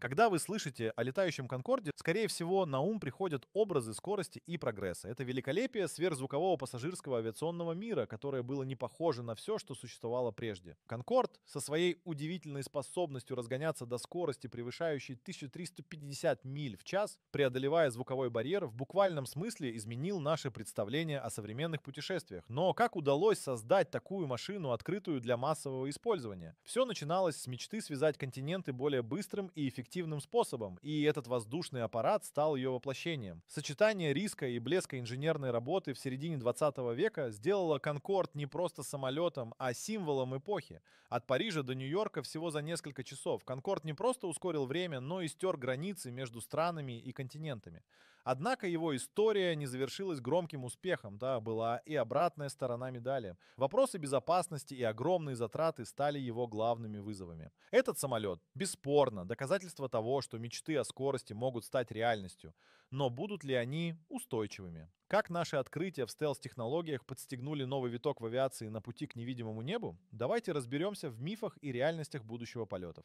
Когда вы слышите о летающем Конкорде, скорее всего, на ум приходят образы скорости и прогресса. Это великолепие сверхзвукового пассажирского авиационного мира, которое было не похоже на все, что существовало прежде. Конкорд со своей удивительной способностью разгоняться до скорости, превышающей 1350 миль в час, преодолевая звуковой барьер, в буквальном смысле изменил наше представление о современных путешествиях. Но как удалось создать такую машину, открытую для массового использования? Все начиналось с мечты связать континенты более быстрым и эффективным эффективным способом, и этот воздушный аппарат стал ее воплощением. Сочетание риска и блеска инженерной работы в середине 20 века сделало Конкорд не просто самолетом, а символом эпохи. От Парижа до Нью-Йорка всего за несколько часов. Конкорд не просто ускорил время, но и стер границы между странами и континентами. Однако его история не завершилась громким успехом, да, была и обратная сторона медали. Вопросы безопасности и огромные затраты стали его главными вызовами. Этот самолет, бесспорно, доказательство того, что мечты о скорости могут стать реальностью. Но будут ли они устойчивыми? Как наши открытия в стелс-технологиях подстегнули новый виток в авиации на пути к невидимому небу? Давайте разберемся в мифах и реальностях будущего полетов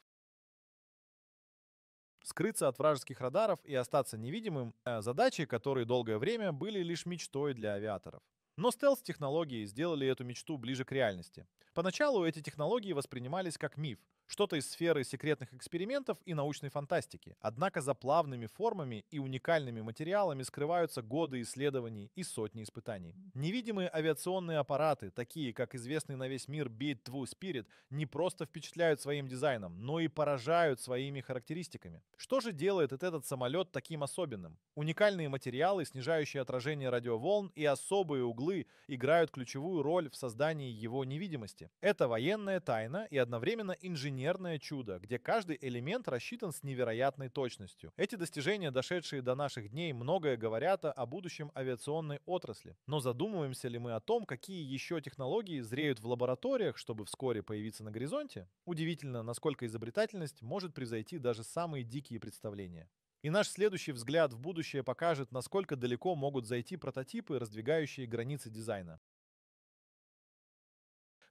скрыться от вражеских радаров и остаться невидимым э, — задачи, которые долгое время были лишь мечтой для авиаторов. Но стелс-технологии сделали эту мечту ближе к реальности — Поначалу эти технологии воспринимались как миф, что-то из сферы секретных экспериментов и научной фантастики. Однако за плавными формами и уникальными материалами скрываются годы исследований и сотни испытаний. Невидимые авиационные аппараты, такие как известный на весь мир B-2 Spirit, не просто впечатляют своим дизайном, но и поражают своими характеристиками. Что же делает этот самолет таким особенным? Уникальные материалы, снижающие отражение радиоволн и особые углы играют ключевую роль в создании его невидимости реальности. Это военная тайна и одновременно инженерное чудо, где каждый элемент рассчитан с невероятной точностью. Эти достижения, дошедшие до наших дней, многое говорят о будущем авиационной отрасли. Но задумываемся ли мы о том, какие еще технологии зреют в лабораториях, чтобы вскоре появиться на горизонте? Удивительно, насколько изобретательность может превзойти даже самые дикие представления. И наш следующий взгляд в будущее покажет, насколько далеко могут зайти прототипы, раздвигающие границы дизайна.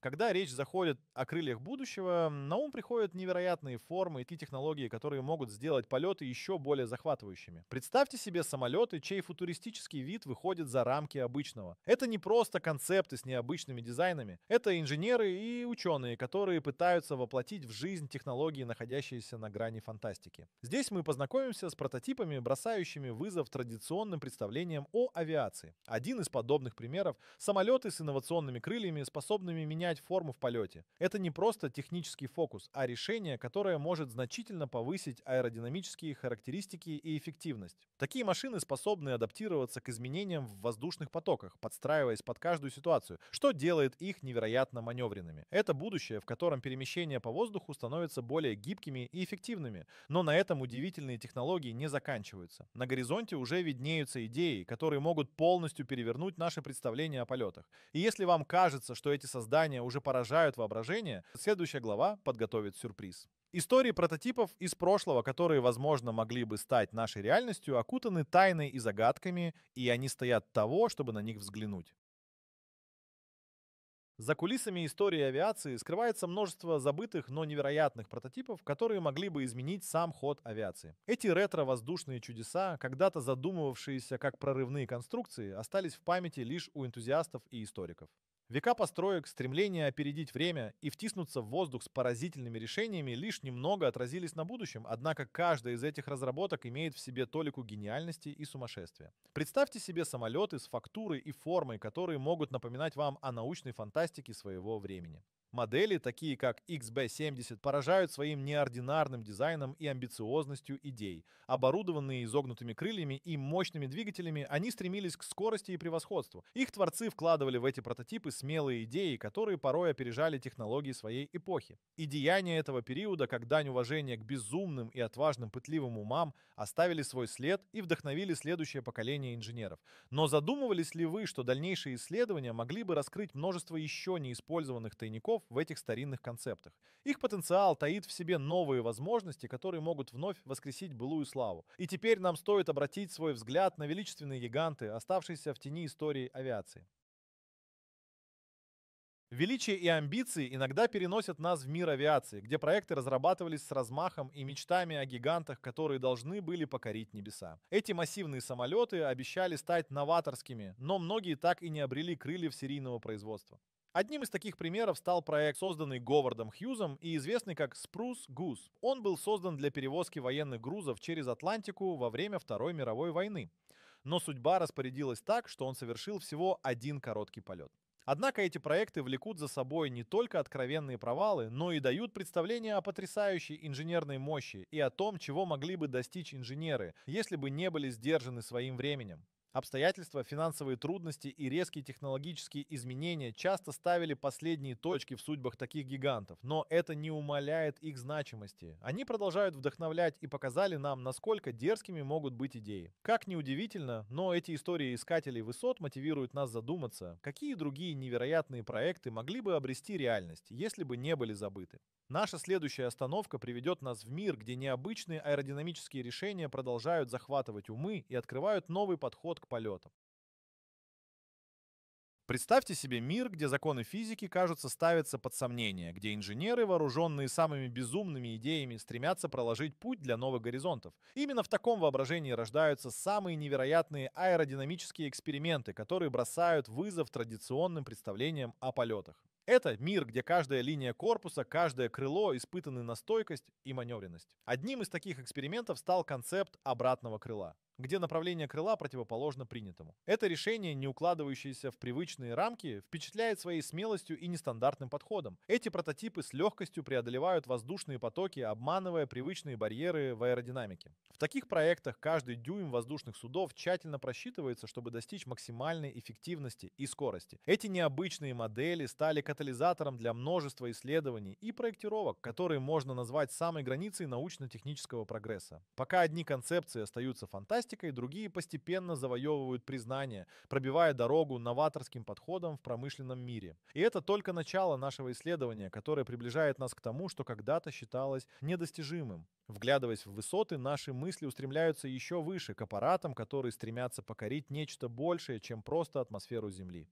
Когда речь заходит о крыльях будущего, на ум приходят невероятные формы и технологии, которые могут сделать полеты еще более захватывающими. Представьте себе самолеты, чей футуристический вид выходит за рамки обычного. Это не просто концепты с необычными дизайнами, это инженеры и ученые, которые пытаются воплотить в жизнь технологии, находящиеся на грани фантастики. Здесь мы познакомимся с прототипами, бросающими вызов традиционным представлениям о авиации. Один из подобных примеров — самолеты с инновационными крыльями, способными менять менять форму в полете. Это не просто технический фокус, а решение, которое может значительно повысить аэродинамические характеристики и эффективность. Такие машины способны адаптироваться к изменениям в воздушных потоках, подстраиваясь под каждую ситуацию, что делает их невероятно маневренными. Это будущее, в котором перемещения по воздуху становятся более гибкими и эффективными, но на этом удивительные технологии не заканчиваются. На горизонте уже виднеются идеи, которые могут полностью перевернуть наше представление о полетах. И если вам кажется, что эти создания уже поражают воображение, следующая глава подготовит сюрприз. Истории прототипов из прошлого, которые, возможно, могли бы стать нашей реальностью, окутаны тайной и загадками, и они стоят того, чтобы на них взглянуть. За кулисами истории авиации скрывается множество забытых, но невероятных прототипов, которые могли бы изменить сам ход авиации. Эти ретро-воздушные чудеса, когда-то задумывавшиеся как прорывные конструкции, остались в памяти лишь у энтузиастов и историков. Века построек, стремление опередить время и втиснуться в воздух с поразительными решениями лишь немного отразились на будущем, однако каждая из этих разработок имеет в себе толику гениальности и сумасшествия. Представьте себе самолеты с фактурой и формой, которые могут напоминать вам о научной фантастике своего времени. Модели, такие как XB70, поражают своим неординарным дизайном и амбициозностью идей. Оборудованные изогнутыми крыльями и мощными двигателями, они стремились к скорости и превосходству. Их творцы вкладывали в эти прототипы смелые идеи, которые порой опережали технологии своей эпохи. И деяния этого периода, как дань уважения к безумным и отважным пытливым умам, оставили свой след и вдохновили следующее поколение инженеров. Но задумывались ли вы, что дальнейшие исследования могли бы раскрыть множество еще неиспользованных тайников, в этих старинных концептах. Их потенциал таит в себе новые возможности, которые могут вновь воскресить былую славу. И теперь нам стоит обратить свой взгляд на величественные гиганты, оставшиеся в тени истории авиации. Величие и амбиции иногда переносят нас в мир авиации, где проекты разрабатывались с размахом и мечтами о гигантах, которые должны были покорить небеса. Эти массивные самолеты обещали стать новаторскими, но многие так и не обрели крыльев серийного производства. Одним из таких примеров стал проект, созданный Говардом Хьюзом и известный как Spruce Goose. Он был создан для перевозки военных грузов через Атлантику во время Второй мировой войны. Но судьба распорядилась так, что он совершил всего один короткий полет. Однако эти проекты влекут за собой не только откровенные провалы, но и дают представление о потрясающей инженерной мощи и о том, чего могли бы достичь инженеры, если бы не были сдержаны своим временем. Обстоятельства, финансовые трудности и резкие технологические изменения часто ставили последние точки в судьбах таких гигантов, но это не умаляет их значимости. Они продолжают вдохновлять и показали нам, насколько дерзкими могут быть идеи. Как ни удивительно, но эти истории искателей высот мотивируют нас задуматься, какие другие невероятные проекты могли бы обрести реальность, если бы не были забыты. Наша следующая остановка приведет нас в мир, где необычные аэродинамические решения продолжают захватывать умы и открывают новый подход к к полетам. Представьте себе мир, где законы физики, кажутся ставятся под сомнение, где инженеры, вооруженные самыми безумными идеями, стремятся проложить путь для новых горизонтов. Именно в таком воображении рождаются самые невероятные аэродинамические эксперименты, которые бросают вызов традиционным представлениям о полетах. Это мир, где каждая линия корпуса, каждое крыло испытаны на стойкость и маневренность. Одним из таких экспериментов стал концепт обратного крыла где направление крыла противоположно принятому. Это решение, не укладывающееся в привычные рамки, впечатляет своей смелостью и нестандартным подходом. Эти прототипы с легкостью преодолевают воздушные потоки, обманывая привычные барьеры в аэродинамике. В таких проектах каждый дюйм воздушных судов тщательно просчитывается, чтобы достичь максимальной эффективности и скорости. Эти необычные модели стали катализатором для множества исследований и проектировок, которые можно назвать самой границей научно-технического прогресса. Пока одни концепции остаются фантастикой, и другие постепенно завоевывают признание, пробивая дорогу новаторским подходам в промышленном мире. И это только начало нашего исследования, которое приближает нас к тому, что когда-то считалось недостижимым. Вглядываясь в высоты, наши мысли устремляются еще выше, к аппаратам, которые стремятся покорить нечто большее, чем просто атмосферу Земли.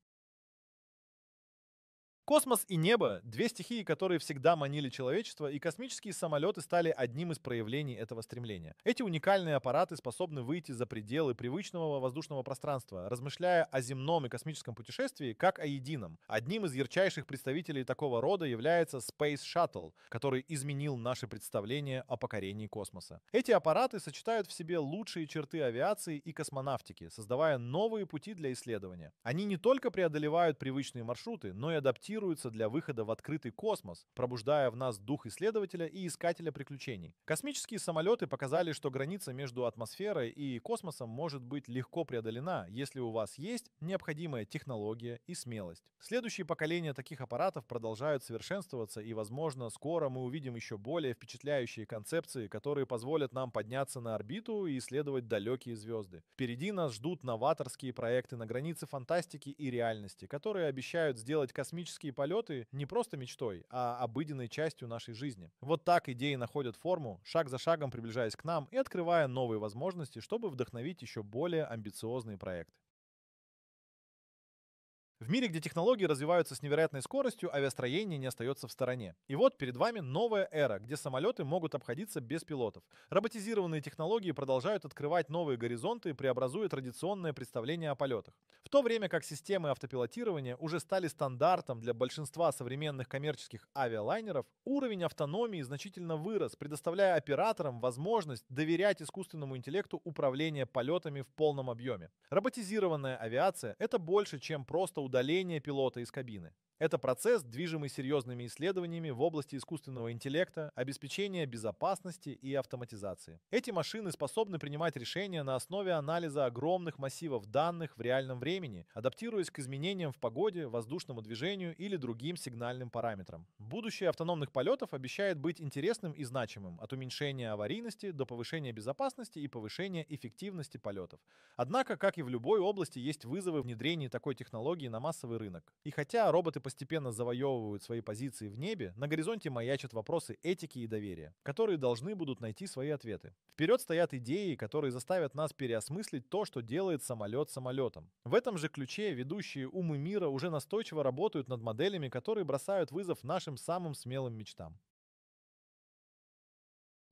Космос и небо — две стихии, которые всегда манили человечество, и космические самолеты стали одним из проявлений этого стремления. Эти уникальные аппараты способны выйти за пределы привычного воздушного пространства, размышляя о земном и космическом путешествии как о едином. Одним из ярчайших представителей такого рода является Space Shuttle, который изменил наше представление о покорении космоса. Эти аппараты сочетают в себе лучшие черты авиации и космонавтики, создавая новые пути для исследования. Они не только преодолевают привычные маршруты, но и адаптируют адаптируются для выхода в открытый космос, пробуждая в нас дух исследователя и искателя приключений. Космические самолеты показали, что граница между атмосферой и космосом может быть легко преодолена, если у вас есть необходимая технология и смелость. Следующие поколения таких аппаратов продолжают совершенствоваться, и, возможно, скоро мы увидим еще более впечатляющие концепции, которые позволят нам подняться на орбиту и исследовать далекие звезды. Впереди нас ждут новаторские проекты на границе фантастики и реальности, которые обещают сделать космический космические полеты не просто мечтой, а обыденной частью нашей жизни. Вот так идеи находят форму, шаг за шагом приближаясь к нам и открывая новые возможности, чтобы вдохновить еще более амбициозные проекты. В мире, где технологии развиваются с невероятной скоростью, авиастроение не остается в стороне. И вот перед вами новая эра, где самолеты могут обходиться без пилотов. Роботизированные технологии продолжают открывать новые горизонты и преобразуют традиционное представление о полетах. В то время как системы автопилотирования уже стали стандартом для большинства современных коммерческих авиалайнеров, уровень автономии значительно вырос, предоставляя операторам возможность доверять искусственному интеллекту управление полетами в полном объеме. Роботизированная авиация — это больше, чем просто удаления пилота из кабины. Это процесс, движимый серьезными исследованиями в области искусственного интеллекта, обеспечения безопасности и автоматизации. Эти машины способны принимать решения на основе анализа огромных массивов данных в реальном времени, адаптируясь к изменениям в погоде, воздушному движению или другим сигнальным параметрам. Будущее автономных полетов обещает быть интересным и значимым, от уменьшения аварийности до повышения безопасности и повышения эффективности полетов. Однако, как и в любой области, есть вызовы внедрения такой технологии на массовый рынок. И хотя роботы по постепенно завоевывают свои позиции в небе, на горизонте маячат вопросы этики и доверия, которые должны будут найти свои ответы. Вперед стоят идеи, которые заставят нас переосмыслить то, что делает самолет самолетом. В этом же ключе ведущие умы мира уже настойчиво работают над моделями, которые бросают вызов нашим самым смелым мечтам.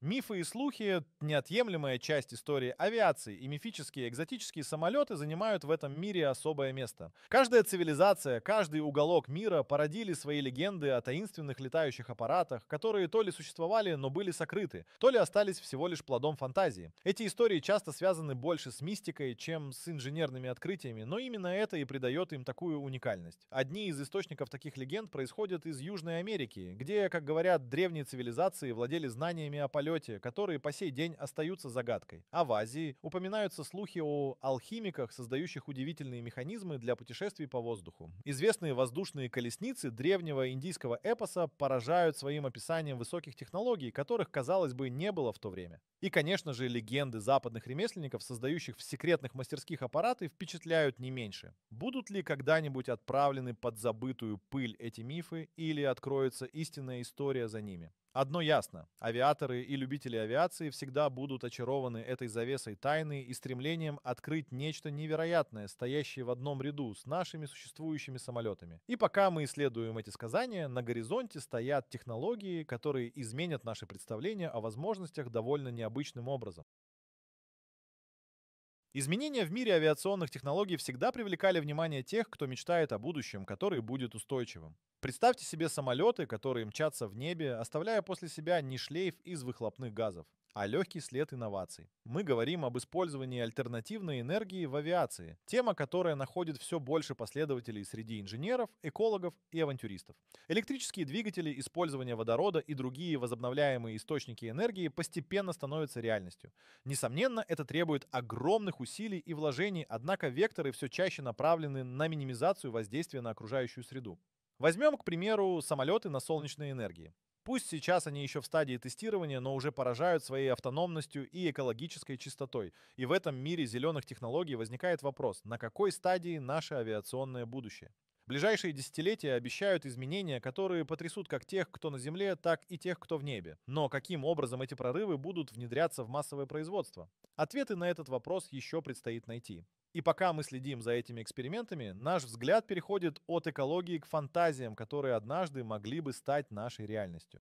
Мифы и слухи — неотъемлемая часть истории авиации, и мифические экзотические самолеты занимают в этом мире особое место. Каждая цивилизация, каждый уголок мира породили свои легенды о таинственных летающих аппаратах, которые то ли существовали, но были сокрыты, то ли остались всего лишь плодом фантазии. Эти истории часто связаны больше с мистикой, чем с инженерными открытиями, но именно это и придает им такую уникальность. Одни из источников таких легенд происходят из Южной Америки, где, как говорят, древние цивилизации владели знаниями о полете переплете, которые по сей день остаются загадкой. А в Азии упоминаются слухи о алхимиках, создающих удивительные механизмы для путешествий по воздуху. Известные воздушные колесницы древнего индийского эпоса поражают своим описанием высоких технологий, которых, казалось бы, не было в то время. И, конечно же, легенды западных ремесленников, создающих в секретных мастерских аппараты, впечатляют не меньше. Будут ли когда-нибудь отправлены под забытую пыль эти мифы или откроется истинная история за ними? Одно ясно, авиаторы и любители авиации всегда будут очарованы этой завесой тайны и стремлением открыть нечто невероятное, стоящее в одном ряду с нашими существующими самолетами. И пока мы исследуем эти сказания, на горизонте стоят технологии, которые изменят наши представления о возможностях довольно необычным образом. Изменения в мире авиационных технологий всегда привлекали внимание тех, кто мечтает о будущем, который будет устойчивым. Представьте себе самолеты, которые мчатся в небе, оставляя после себя не шлейф из выхлопных газов а легкий след инноваций. Мы говорим об использовании альтернативной энергии в авиации, тема, которая находит все больше последователей среди инженеров, экологов и авантюристов. Электрические двигатели, использование водорода и другие возобновляемые источники энергии постепенно становятся реальностью. Несомненно, это требует огромных усилий и вложений, однако векторы все чаще направлены на минимизацию воздействия на окружающую среду. Возьмем, к примеру, самолеты на солнечной энергии. Пусть сейчас они еще в стадии тестирования, но уже поражают своей автономностью и экологической чистотой. И в этом мире зеленых технологий возникает вопрос, на какой стадии наше авиационное будущее? Ближайшие десятилетия обещают изменения, которые потрясут как тех, кто на Земле, так и тех, кто в небе. Но каким образом эти прорывы будут внедряться в массовое производство? Ответы на этот вопрос еще предстоит найти. И пока мы следим за этими экспериментами, наш взгляд переходит от экологии к фантазиям, которые однажды могли бы стать нашей реальностью.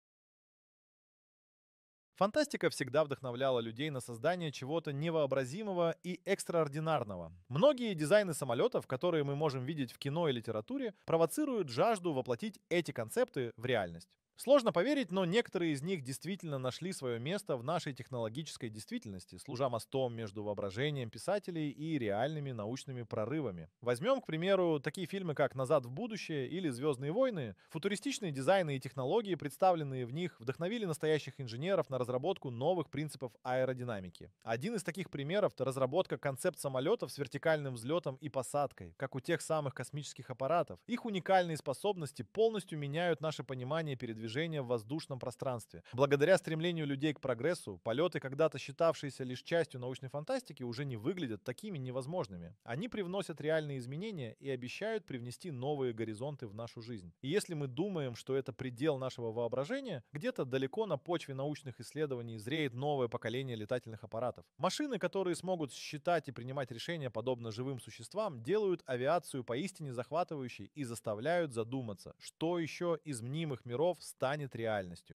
Фантастика всегда вдохновляла людей на создание чего-то невообразимого и экстраординарного. Многие дизайны самолетов, которые мы можем видеть в кино и литературе, провоцируют жажду воплотить эти концепты в реальность. Сложно поверить, но некоторые из них действительно нашли свое место в нашей технологической действительности, служа мостом между воображением писателей и реальными научными прорывами. Возьмем, к примеру, такие фильмы, как «Назад в будущее» или «Звездные войны». Футуристичные дизайны и технологии, представленные в них, вдохновили настоящих инженеров на разработку новых принципов аэродинамики. Один из таких примеров — разработка концепт самолетов с вертикальным взлетом и посадкой, как у тех самых космических аппаратов. Их уникальные способности полностью меняют наше понимание передвижения передвижения в воздушном пространстве. Благодаря стремлению людей к прогрессу, полеты, когда-то считавшиеся лишь частью научной фантастики, уже не выглядят такими невозможными. Они привносят реальные изменения и обещают привнести новые горизонты в нашу жизнь. И если мы думаем, что это предел нашего воображения, где-то далеко на почве научных исследований зреет новое поколение летательных аппаратов. Машины, которые смогут считать и принимать решения подобно живым существам, делают авиацию поистине захватывающей и заставляют задуматься, что еще из мнимых миров станет реальностью.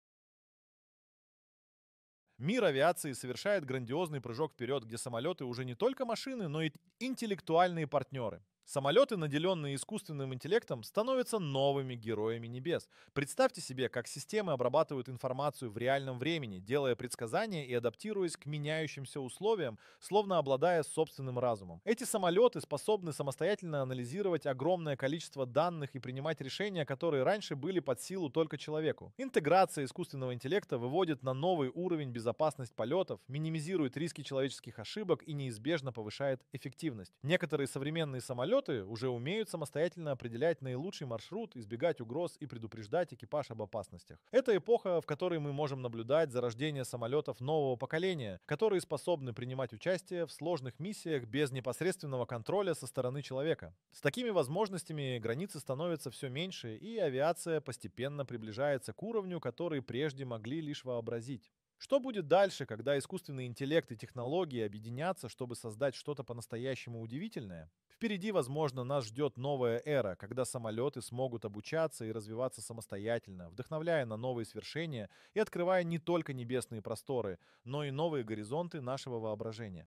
Мир авиации совершает грандиозный прыжок вперед, где самолеты уже не только машины, но и интеллектуальные партнеры. Самолеты, наделенные искусственным интеллектом, становятся новыми героями небес. Представьте себе, как системы обрабатывают информацию в реальном времени, делая предсказания и адаптируясь к меняющимся условиям, словно обладая собственным разумом. Эти самолеты способны самостоятельно анализировать огромное количество данных и принимать решения, которые раньше были под силу только человеку. Интеграция искусственного интеллекта выводит на новый уровень безопасность полетов, минимизирует риски человеческих ошибок и неизбежно повышает эффективность. Некоторые современные самолеты Самолеты уже умеют самостоятельно определять наилучший маршрут, избегать угроз и предупреждать экипаж об опасностях. Это эпоха, в которой мы можем наблюдать за рождение самолетов нового поколения, которые способны принимать участие в сложных миссиях без непосредственного контроля со стороны человека. С такими возможностями границы становятся все меньше, и авиация постепенно приближается к уровню, который прежде могли лишь вообразить. Что будет дальше, когда искусственный интеллект и технологии объединятся, чтобы создать что-то по-настоящему удивительное? Впереди, возможно, нас ждет новая эра, когда самолеты смогут обучаться и развиваться самостоятельно, вдохновляя на новые свершения и открывая не только небесные просторы, но и новые горизонты нашего воображения.